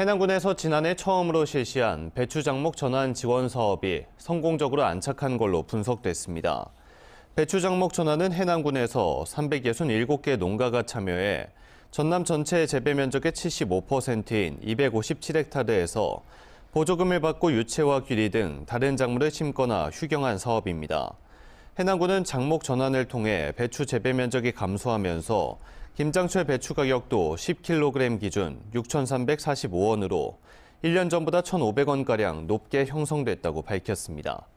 해남군에서 지난해 처음으로 실시한 배추 장목 전환 지원 사업이 성공적으로 안착한 걸로 분석됐습니다. 배추 장목 전환은 해남군에서 367개 농가가 참여해 전남 전체 재배 면적의 75%인 257헥타르에서 보조금을 받고 유채와 귀리 등 다른 작물을 심거나 휴경한 사업입니다. 해남군은 장목 전환을 통해 배추 재배 면적이 감소하면서 김장철 배추 가격도 10kg 기준 6,345원으로 1년 전보다 1,500원가량 높게 형성됐다고 밝혔습니다.